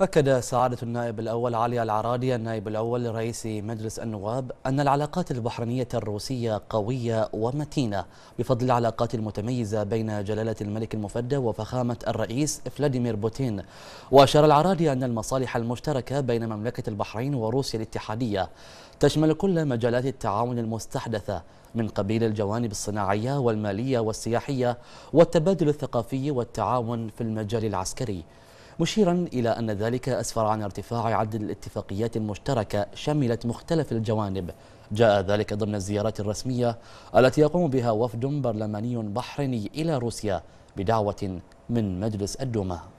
أكد سعادة النائب الأول علي العرادي النائب الأول لرئيس مجلس النواب أن العلاقات البحرينية الروسية قوية ومتينة بفضل العلاقات المتميزة بين جلالة الملك المفدى وفخامة الرئيس فلاديمير بوتين وأشار العرادي أن المصالح المشتركة بين مملكة البحرين وروسيا الاتحادية تشمل كل مجالات التعاون المستحدثة من قبيل الجوانب الصناعية والمالية والسياحية والتبادل الثقافي والتعاون في المجال العسكري مشيرا إلى أن ذلك أسفر عن ارتفاع عدد الاتفاقيات المشتركة شملت مختلف الجوانب جاء ذلك ضمن الزيارات الرسمية التي يقوم بها وفد برلماني بحريني إلى روسيا بدعوة من مجلس الدوما